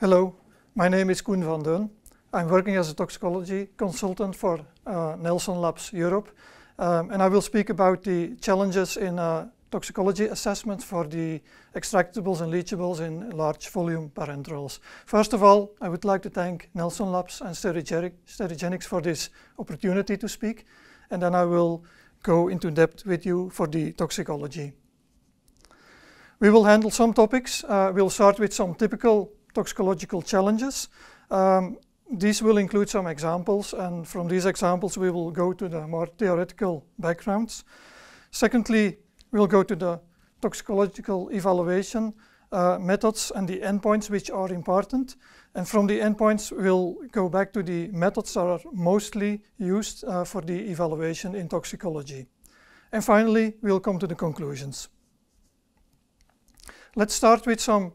Hello, my name is Koen van Deun. I'm working as a toxicology consultant for uh, Nelson Labs Europe, um, and I will speak about the challenges in uh, toxicology assessment for the extractables and leachables in large volume parenterals. First of all, I would like to thank Nelson Labs and Sterigenics for this opportunity to speak, and then I will go into depth with you for the toxicology. We will handle some topics. Uh, we'll start with some typical toxicological challenges. Um, these will include some examples, and from these examples we will go to the more theoretical backgrounds. Secondly, We'll go to the toxicological evaluation uh, methods and the endpoints which are important. And from the endpoints, we'll go back to the methods that are mostly used uh, for the evaluation in toxicology. And finally, we'll come to the conclusions. Let's start with some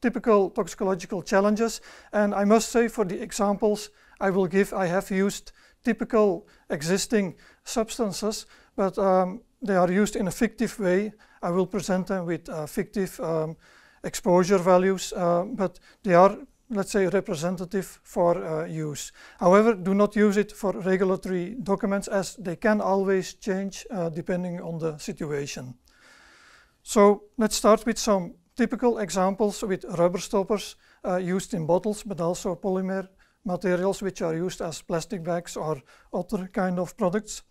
typical toxicological challenges. And I must say for the examples I will give, I have used typical existing substances, but um, they are used in a fictive way. I will present them with uh, fictive um, exposure values, uh, but they are, let's say, representative for uh, use. However, do not use it for regulatory documents as they can always change uh, depending on the situation. So let's start with some typical examples with rubber stoppers uh, used in bottles, but also polymer materials which are used as plastic bags or other kind of products.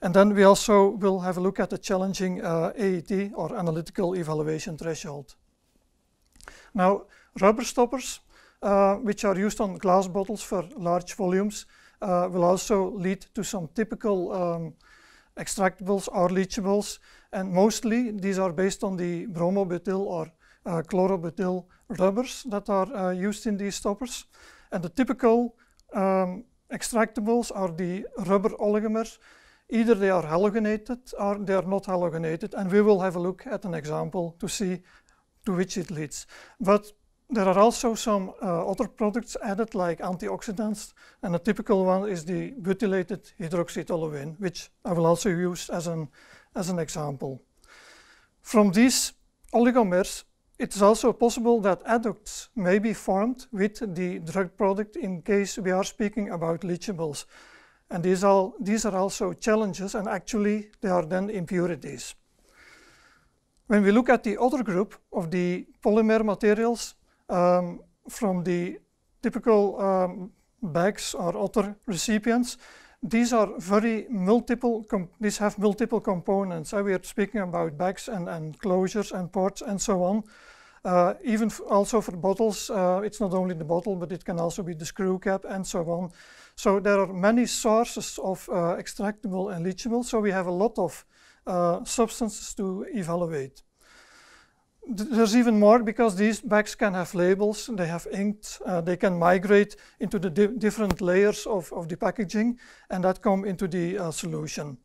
And then we also will have a look at the challenging uh, AET or analytical evaluation threshold. Now, rubber stoppers, uh, which are used on glass bottles for large volumes, uh, will also lead to some typical um, extractables or leachables. And mostly these are based on the bromobutyl or uh, chlorobutyl rubbers that are uh, used in these stoppers. And the typical um, extractables are the rubber oligomers Either they are halogenated or they are not halogenated, and we will have a look at an example to see to which it leads. But there are also some uh, other products added like antioxidants and a typical one is the butylated hydroxytoluene which I will also use as an, as an example. From these oligomers it is also possible that adducts may be formed with the drug product in case we are speaking about leachables. And these, all, these are also challenges, and actually they are then impurities. When we look at the other group of the polymer materials um, from the typical um, bags or other recipients, these are very multiple, these have multiple components. Uh, we are speaking about bags and, and closures and ports and so on. Uh, even also for bottles, uh, it's not only the bottle, but it can also be the screw cap and so on. So there are many sources of uh, extractable and leachable, so we have a lot of uh, substances to evaluate. Th there's even more because these bags can have labels, they have inked, uh, they can migrate into the di different layers of, of the packaging and that come into the uh, solution.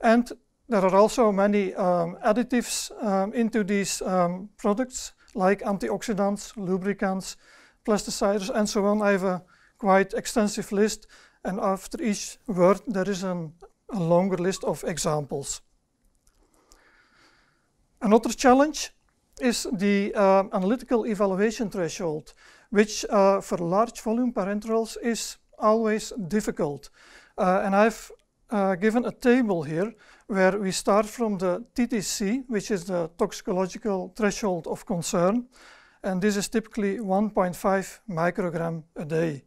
And there are also many um, additives um, into these um, products like antioxidants, lubricants, plasticizers and so on. I have a quite extensive list and after each word there is an, a longer list of examples. Another challenge is the uh, analytical evaluation threshold, which uh, for large volume parenterals is always difficult. Uh, and I've uh, given a table here where we start from the TTC, which is the toxicological threshold of concern, and this is typically 1.5 microgram a day.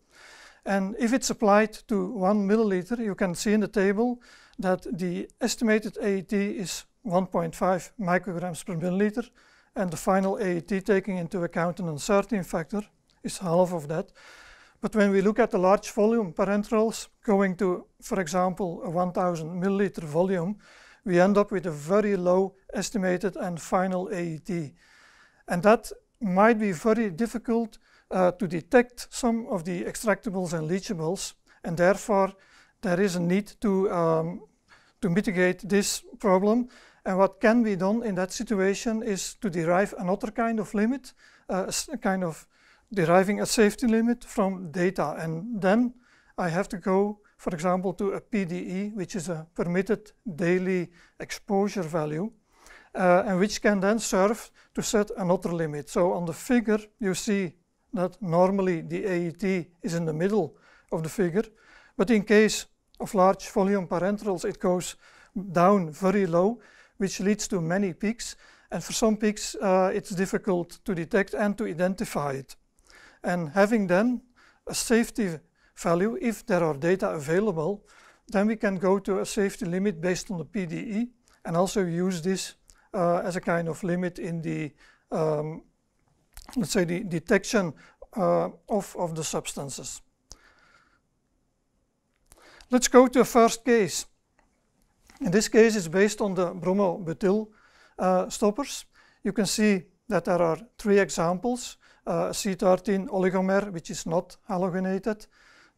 And if it's applied to one milliliter, you can see in the table that the estimated AET is 1.5 micrograms per milliliter, and the final AET taking into account an uncertainty factor is half of that. But when we look at the large volume parenterals, going to, for example, a 1000 milliliter volume, we end up with a very low estimated and final AET. And that might be very difficult uh, to detect some of the extractables and leachables, and therefore there is a need to, um, to mitigate this problem. And what can be done in that situation is to derive another kind of limit, uh, a kind of deriving a safety limit from data. And then I have to go, for example, to a PDE, which is a permitted daily exposure value, uh, and which can then serve to set another limit. So on the figure, you see that normally the AET is in the middle of the figure, but in case of large volume parenterals, it goes down very low, which leads to many peaks. And for some peaks, uh, it's difficult to detect and to identify it and having then a safety value, if there are data available, then we can go to a safety limit based on the PDE and also use this uh, as a kind of limit in the, um, let's say, the detection uh, of, of the substances. Let's go to the first case. In this case, it's based on the bromobutyl uh, stoppers. You can see that there are three examples uh, eh, C13 oligomer, which is not halogenated.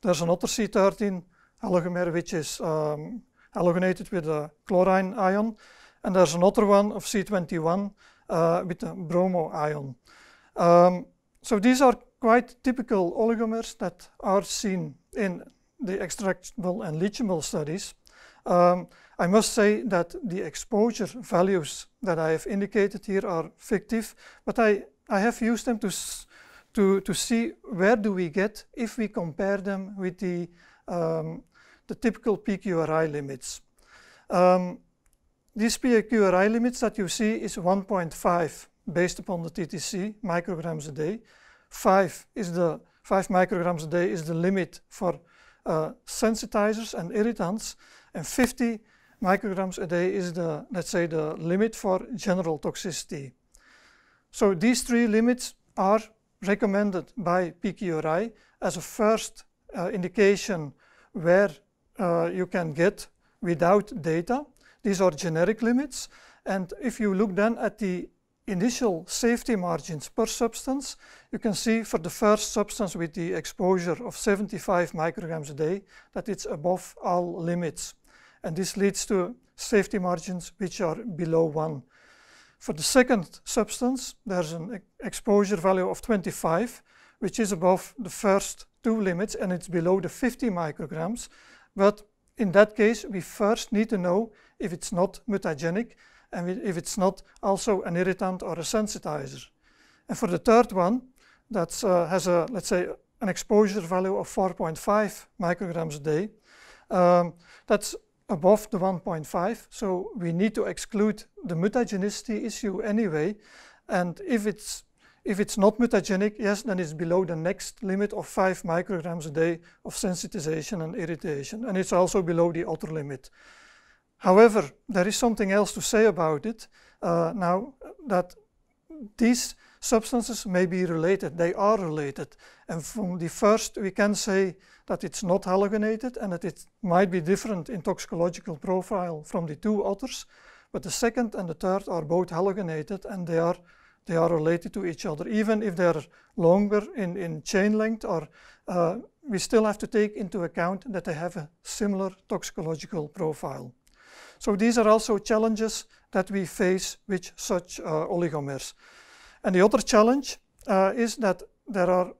There's another C13 oligomer, which is um, ehm, halogenated with a chlorine ion. And there's another one of C21 uh, eh, with a bromo ion. Um, so these are quite typical oligomers that are seen in the extractable and leachable studies. Um, I must say that the exposure values that I have indicated here are fictive, but I I have used them to, to, to see where do we get if we compare them with the, um, the typical PQRI limits. Um, these PQRI limits that you see is 1.5 based upon the TTC, micrograms a day. 5 is the 5 micrograms a day is the limit for uh, sensitizers and irritants, and 50 micrograms a day is the, let's say, the limit for general toxicity. So these three limits are recommended by PQRI as a first uh, indication where uh, you can get without data. These are generic limits. And if you look then at the initial safety margins per substance, you can see for the first substance with the exposure of 75 micrograms a day that it's above all limits. And this leads to safety margins which are below 1. For the second substance, there's an exposure value of 25, which is above the first two limits and it's below the 50 micrograms. But in that case, we first need to know if it's not mutagenic and if it's not also an irritant or a sensitizer. And for the third one, that uh, has a, let's say, an exposure value of 4.5 micrograms a day, um, that's above the 1.5. So we need to exclude the mutagenicity issue anyway. And if it's if it's not mutagenic, yes, then it's below the next limit of 5 micrograms a day of sensitization and irritation. And it's also below the outer limit. However, there is something else to say about it. Uh, now, that these substances may be related, they are related. And from the first, we can say that it's not halogenated and that it might be different in toxicological profile from the two others. But the second and the third are both halogenated and they are, they are related to each other. Even if they're longer in, in chain length, or uh, we still have to take into account that they have a similar toxicological profile. So these are also challenges that we face with such uh, oligomers. And the other challenge uh, is that there are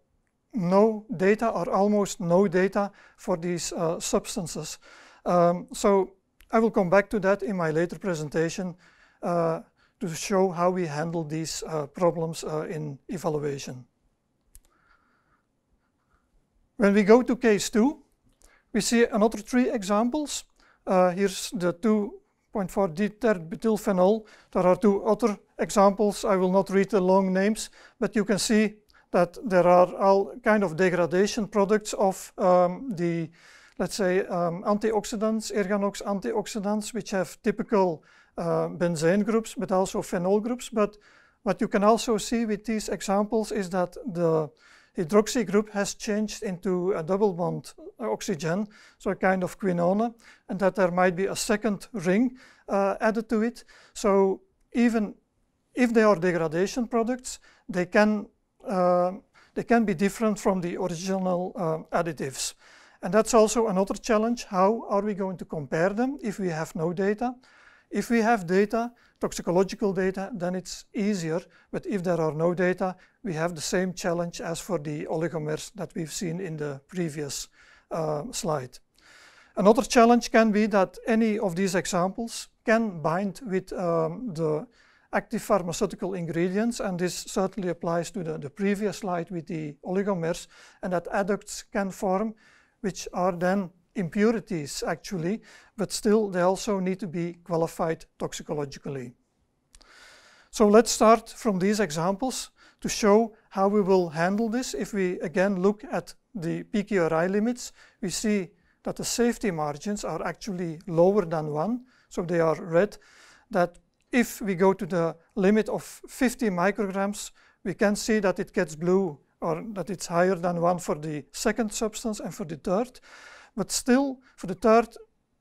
no data or almost no data for these uh, substances. Um, so I will come back to that in my later presentation uh, to show how we handle these uh, problems uh, in evaluation. When we go to case 2, we see another three examples uh, eh, here's the 2.4-D tert-butylphenol. There are two other examples. I will not read the long names, but you can see that there are all kind of degradation products of um, the, let's say, um, antioxidants, erganox antioxidants, which have typical uh, eh, benzene groups, but also phenol groups. But what you can also see with these examples is that the the hydroxy group has changed into a double bond uh, oxygen, so a kind of quinone, and that there might be a second ring uh, added to it. So even if they are degradation products, they can, uh, they can be different from the original uh, additives. And that's also another challenge. How are we going to compare them if we have no data? If we have data, toxicological data, then it's easier. But if there are no data, we have the same challenge as for the oligomers that we've seen in the previous uh, slide. Another challenge can be that any of these examples can bind with um, the active pharmaceutical ingredients, and this certainly applies to the, the previous slide with the oligomers, and that adducts can form, which are then impurities actually, but still they also need to be qualified toxicologically. So let's start from these examples to show how we will handle this. If we again look at the PQRI limits, we see that the safety margins are actually lower than 1, so they are red, that if we go to the limit of 50 micrograms, we can see that it gets blue or that it's higher than 1 for the second substance and for the third. But still, for the third,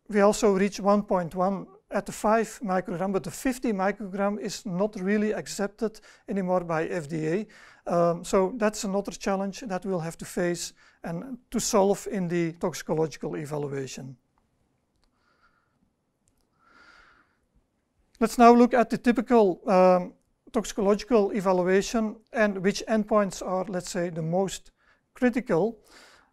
we also reach 1.1 at the 5 microgram, but the 50 microgram is not really accepted anymore by FDA. Um, so that's another challenge that we'll have to face and to solve in the toxicological evaluation. Let's now look at the typical um, toxicological evaluation and which endpoints are, let's say, the most critical.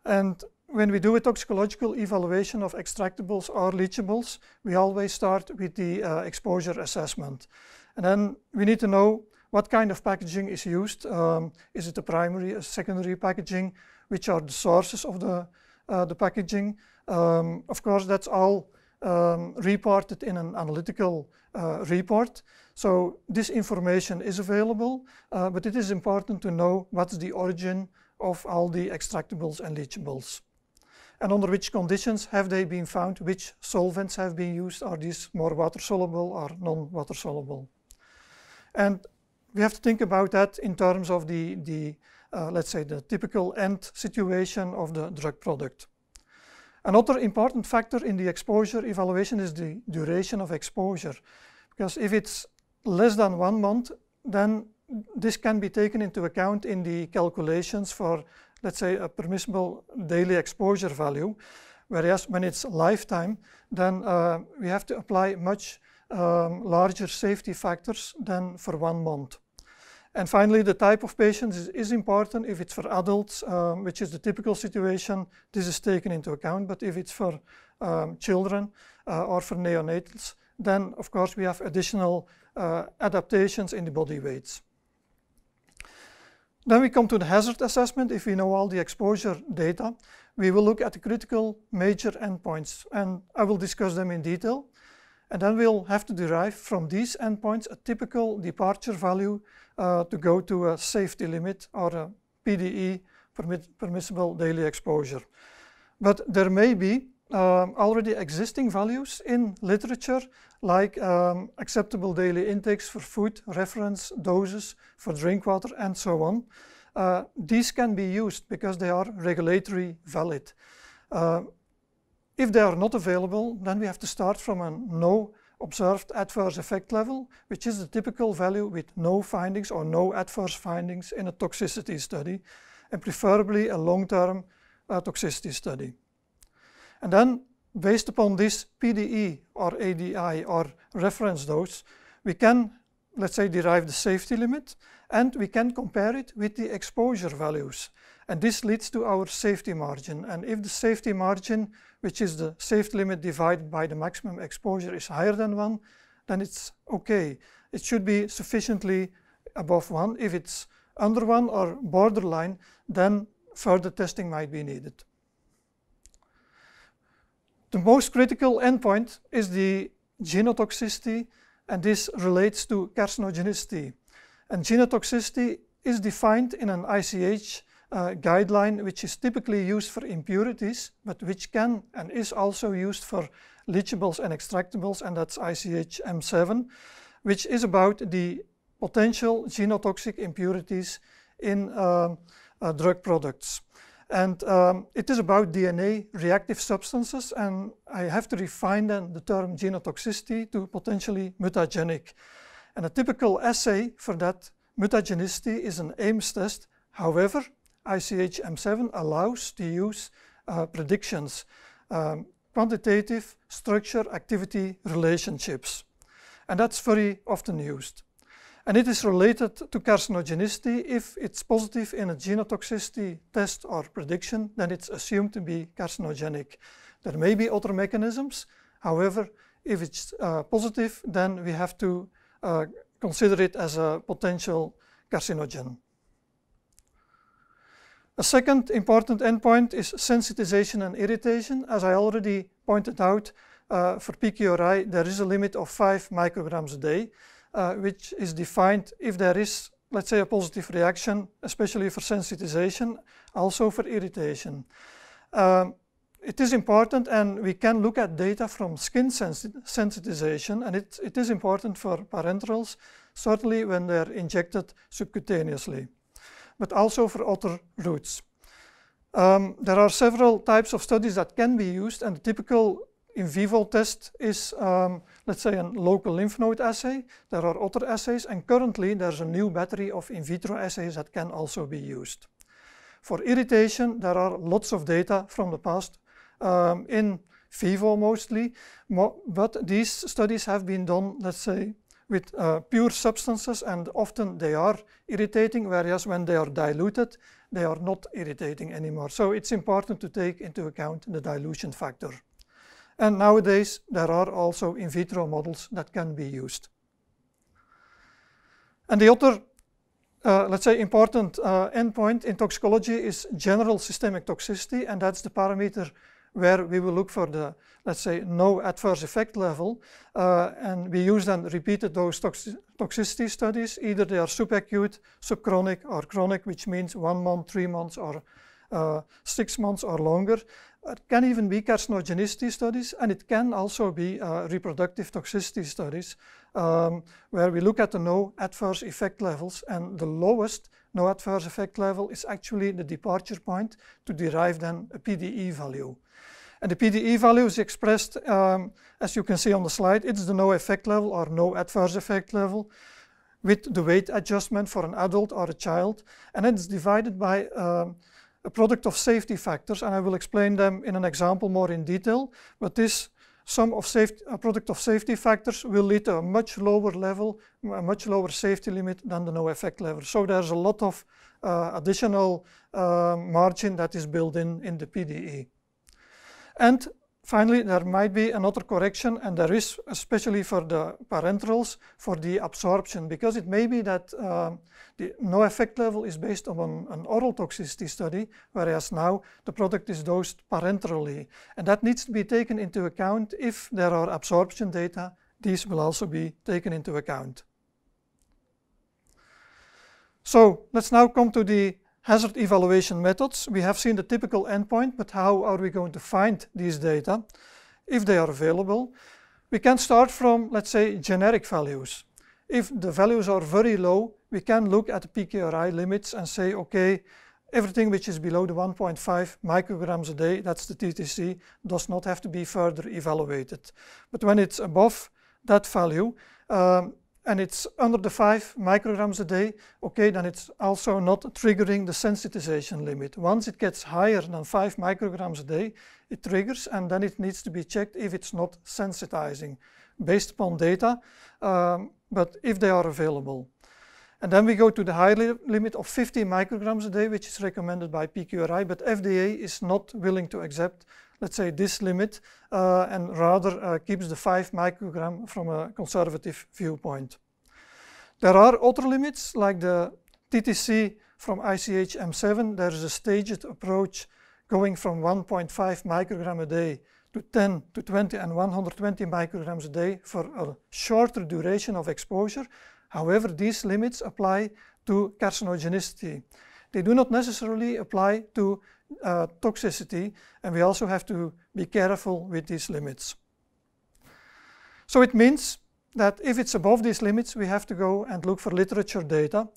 And when we do a toxicological evaluation of extractables or leachables, we always start with the uh, exposure assessment. And then we need to know what kind of packaging is used. Um, is it a primary, a secondary packaging? Which are the sources of the, uh, the packaging? Um, of course, that's all um, reported in an analytical uh, report. So this information is available, uh, but it is important to know what's the origin of all the extractables and leachables and under which conditions have they been found, which solvents have been used, are these more water soluble or non-water soluble. And we have to think about that in terms of the, the uh, let's say, the typical end situation of the drug product. Another important factor in the exposure evaluation is the duration of exposure. Because if it's less than one month, then this can be taken into account in the calculations for let's say, a permissible daily exposure value. Whereas when it's lifetime, then uh, we have to apply much um, larger safety factors than for one month. And finally, the type of patients is, is important. If it's for adults, um, which is the typical situation, this is taken into account. But if it's for um, children uh, or for neonatals, then of course we have additional uh, adaptations in the body weights. Then we come to the hazard assessment. If we know all the exposure data, we will look at the critical major endpoints, and I will discuss them in detail. And then we'll have to derive from these endpoints a typical departure value uh, to go to a safety limit or a PDE, permit, permissible daily exposure. But there may be um, already existing values in literature like um, acceptable daily intakes for food, reference, doses for drink water and so on. Uh, these can be used because they are regulatory valid. Uh, if they are not available, then we have to start from a no observed adverse effect level, which is the typical value with no findings or no adverse findings in a toxicity study, and preferably a long-term uh, toxicity study. And then based upon this PDE or ADI or reference dose, we can, let's say, derive the safety limit and we can compare it with the exposure values. And this leads to our safety margin. And if the safety margin, which is the safety limit divided by the maximum exposure, is higher than 1, then it's okay. It should be sufficiently above 1. If it's under 1 or borderline, then further testing might be needed. The most critical endpoint is the genotoxicity, and this relates to carcinogenicity. And genotoxicity is defined in an ICH uh, guideline, which is typically used for impurities, but which can and is also used for leachables and extractables, and that's ICH M7, which is about the potential genotoxic impurities in uh, uh, drug products. And um, it is about DNA reactive substances, and I have to refine then the term genotoxicity to potentially mutagenic. And a typical assay for that mutagenicity is an Ames test. However, ICH-M7 allows to use uh, predictions, um, quantitative structure-activity relationships. And that's very often used. And it is related to carcinogenicity. If it's positive in a genotoxicity test or prediction, then it's assumed to be carcinogenic. There may be other mechanisms. However, if it's uh, positive, then we have to uh, consider it as a potential carcinogen. A second important endpoint is sensitization and irritation. As I already pointed out, uh, for PQRI, there is a limit of 5 micrograms a day uh, which is defined if there is, let's say, a positive reaction, especially for sensitization, also for irritation. Um, it is important and we can look at data from skin sensitization and it, it is important for parenterals, certainly when they're injected subcutaneously, but also for other routes. Um, there are several types of studies that can be used and the typical in vivo test is, um, let's say, a local lymph node assay. There are other assays, and currently there's a new battery of in vitro assays that can also be used. For irritation, there are lots of data from the past um, in vivo mostly, Mo but these studies have been done, let's say, with uh, pure substances and often they are irritating, whereas when they are diluted, they are not irritating anymore. So it's important to take into account the dilution factor. And nowadays, there are also in vitro models that can be used. And the other, uh, let's say, important uh, endpoint in toxicology is general systemic toxicity, and that's the parameter where we will look for the, let's say, no adverse effect level. Uh, and we use then repeated dose toxicity studies. Either they are subacute, subchronic, or chronic, which means one month, three months, or uh, six months or longer. It can even be carcinogenicity studies, and it can also be uh, reproductive toxicity studies, um, where we look at the no adverse effect levels, and the lowest no adverse effect level is actually the departure point to derive then a PDE value. And the PDE value is expressed, um, as you can see on the slide, it's the no effect level or no adverse effect level with the weight adjustment for an adult or a child, and it's divided by um, a product of safety factors, and I will explain them in an example more in detail. But this sum of safety, a product of safety factors will lead to a much lower level, a much lower safety limit than the no effect level. So there's a lot of uh, additional uh, margin that is built in in the PDE. And Finally, there might be another correction, and there is, especially for the parenterals, for the absorption, because it may be that uh, the no effect level is based on an oral toxicity study, whereas now the product is dosed parenterally. And that needs to be taken into account. If there are absorption data, these will also be taken into account. So let's now come to the Hazard evaluation methods, we have seen the typical endpoint, but how are we going to find these data if they are available? We can start from, let's say, generic values. If the values are very low, we can look at the PKRI limits and say, okay, everything which is below the 1.5 micrograms a day, that's the TTC, does not have to be further evaluated. But when it's above that value, um, and it's under the 5 micrograms a day, okay, then it's also not triggering the sensitization limit. Once it gets higher than 5 micrograms a day, it triggers and then it needs to be checked if it's not sensitizing based upon data, um, but if they are available. And then we go to the high li limit of 50 micrograms a day, which is recommended by PQRI, but FDA is not willing to accept let's say, this limit uh, and rather uh, keeps the 5 microgram from a conservative viewpoint. There are other limits like the TTC from ICH M7. There is a staged approach going from 1.5 microgram a day to 10 to 20 and 120 micrograms a day for a shorter duration of exposure. However, these limits apply to carcinogenicity. They do not necessarily apply to Eh, toxicity, and we also have to be careful with these limits. So it means that if it's above these limits, we have to go and look for literature data.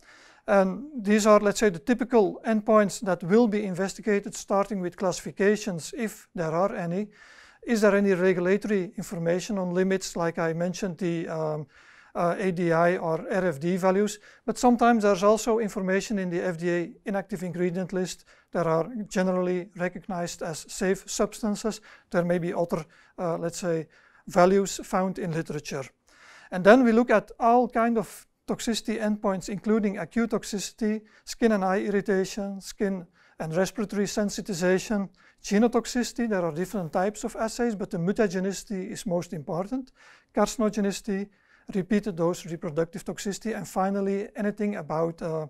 And these are, let's say, the typical endpoints that will be investigated, starting with classifications, if there are any. Is there any regulatory information on limits? Like I mentioned, the um, uh, ADI or RFD values, but sometimes there's also information in the FDA inactive ingredient list that are generally recognized as safe substances. There may be other, uh, let's say, values found in literature. And then we look at all kind of toxicity endpoints, including acute toxicity, skin and eye irritation, skin and respiratory sensitization, genotoxicity, there are different types of assays, but the mutagenicity is most important, carcinogenicity, repeated dose reproductive toxicity, and finally anything about uh,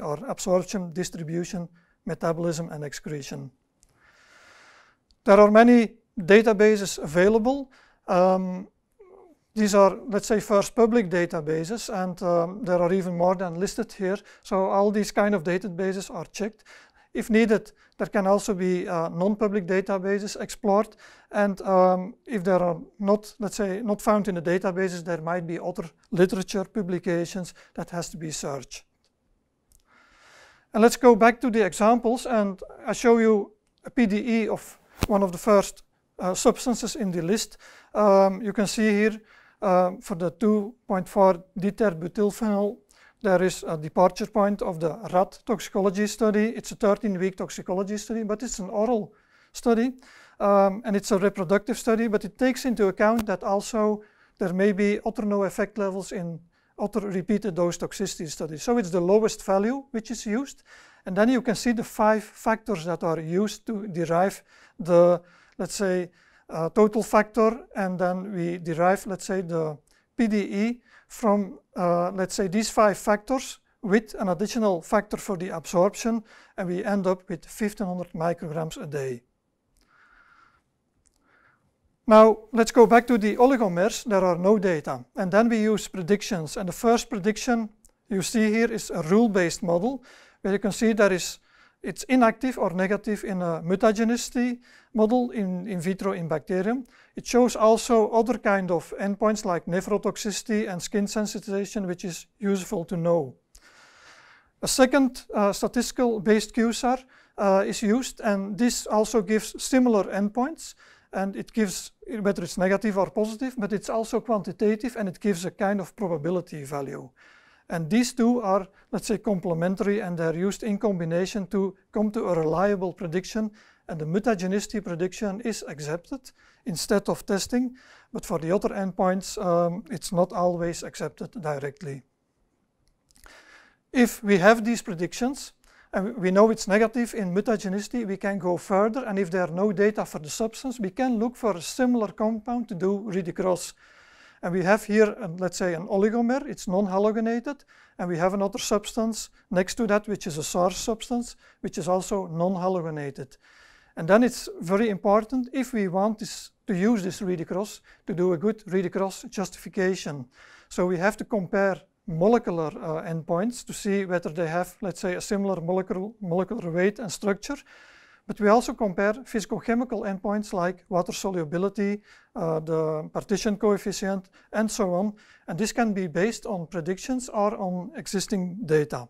or absorption, distribution, metabolism, and excretion. There are many databases available. Um, these are, let's say, first public databases, and um, there are even more than listed here. So all these kind of databases are checked. If needed, there can also be uh, non-public databases explored. And um, if there are not, let's say, not found in the databases, there might be other literature publications that has to be searched. And let's go back to the examples and I show you a PDE of one of the first uh, substances in the list. Um, you can see here um, for the 2,4 diter butylphenol there is a departure point of the rat toxicology study. It's a 13-week toxicology study, but it's an oral study. Um, and it's a reproductive study, but it takes into account that also there may be other no effect levels in other repeated dose toxicity studies. So it's the lowest value which is used. And then you can see the five factors that are used to derive the, let's say, uh, total factor. And then we derive, let's say, the PDE from, uh, let's say, these five factors with an additional factor for the absorption, and we end up with 1500 micrograms a day. Now, let's go back to the oligomers. There are no data. And then we use predictions. And the first prediction you see here is a rule-based model, where you can see there is it's inactive or negative in a mutagenicity model in, in vitro in bacterium. It shows also other kind of endpoints like nephrotoxicity and skin sensitization, which is useful to know. A second uh, statistical based QSAR uh, is used and this also gives similar endpoints and it gives, whether it's negative or positive, but it's also quantitative and it gives a kind of probability value. And these two are, let's say, complementary and they're used in combination to come to a reliable prediction. And the mutagenicity prediction is accepted instead of testing. But for the other endpoints, um, it's not always accepted directly. If we have these predictions, and we know it's negative in mutagenicity, we can go further. And if there are no data for the substance, we can look for a similar compound to do read across. And we have here, an, um, let's say, an oligomer, it's non-halogenated, and we have another substance next to that, which is a source substance, which is also non-halogenated. And then it's very important, if we want this, to use this read-across, to do a good read-across justification. So we have to compare molecular uh, endpoints to see whether they have, let's say, a similar molecular, molecular weight and structure, but we also compare physicochemical endpoints like water solubility, uh, the partition coefficient, and so on. And this can be based on predictions or on existing data.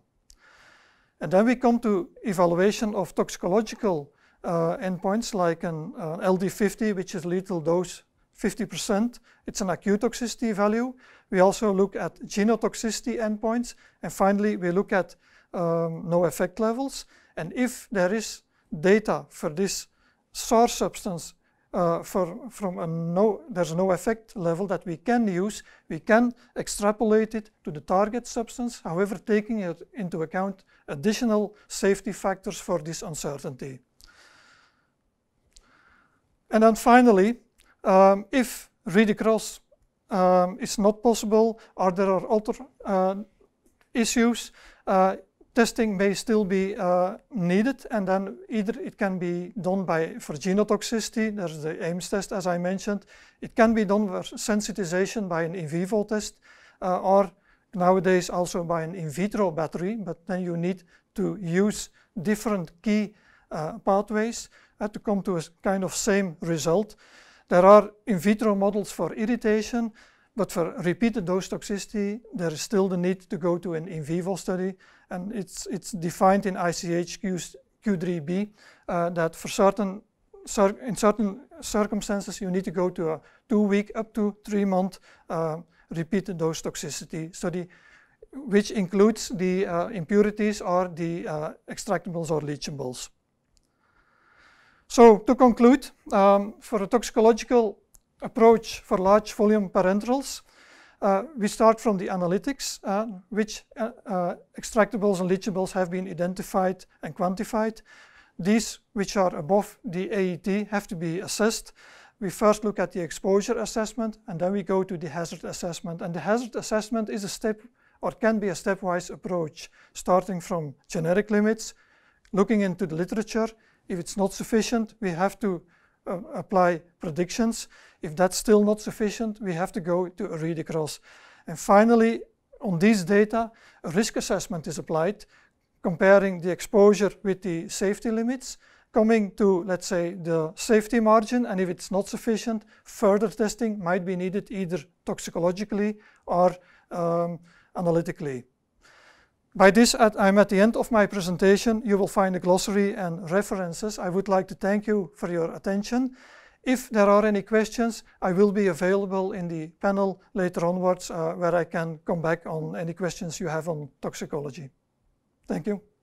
And then we come to evaluation of toxicological uh, endpoints like an uh, LD50, which is lethal dose 50%. It's an acute toxicity value. We also look at genotoxicity endpoints. And finally, we look at um, no effect levels. And if there is data for this source substance uh, for, from a no, there's no effect level that we can use. We can extrapolate it to the target substance, however taking it into account additional safety factors for this uncertainty. And then finally, um, if read-across um, is not possible or there are other uh, issues, uh, testing may still be uh, needed and then either it can be done by for genotoxicity, there's the Ames test as I mentioned, it can be done for sensitization by an in vivo test uh, or nowadays also by an in vitro battery, but then you need to use different key uh, pathways uh, to come to a kind of same result. There are in vitro models for irritation, but for repeated dose toxicity, there is still the need to go to an in vivo study and it's, it's defined in ICH Q3B uh, that for certain in certain circumstances you need to go to a two-week up to three-month uh, repeated dose toxicity study, which includes the uh, impurities or the uh, extractables or leachables. So to conclude, um, for a toxicological approach for large volume parenterals, uh, we start from the analytics, uh, which uh, uh, extractables and leachables have been identified and quantified. These, which are above the AET, have to be assessed. We first look at the exposure assessment, and then we go to the hazard assessment. And the hazard assessment is a step, or can be a stepwise approach, starting from generic limits, looking into the literature. If it's not sufficient, we have to uh, apply predictions. If that's still not sufficient, we have to go to a read across. And finally, on these data, a risk assessment is applied, comparing the exposure with the safety limits, coming to, let's say, the safety margin, and if it's not sufficient, further testing might be needed either toxicologically or um, analytically. By this, at, I'm at the end of my presentation. You will find a glossary and references. I would like to thank you for your attention. If there are any questions, I will be available in the panel later onwards uh, where I can come back on any questions you have on toxicology. Thank you.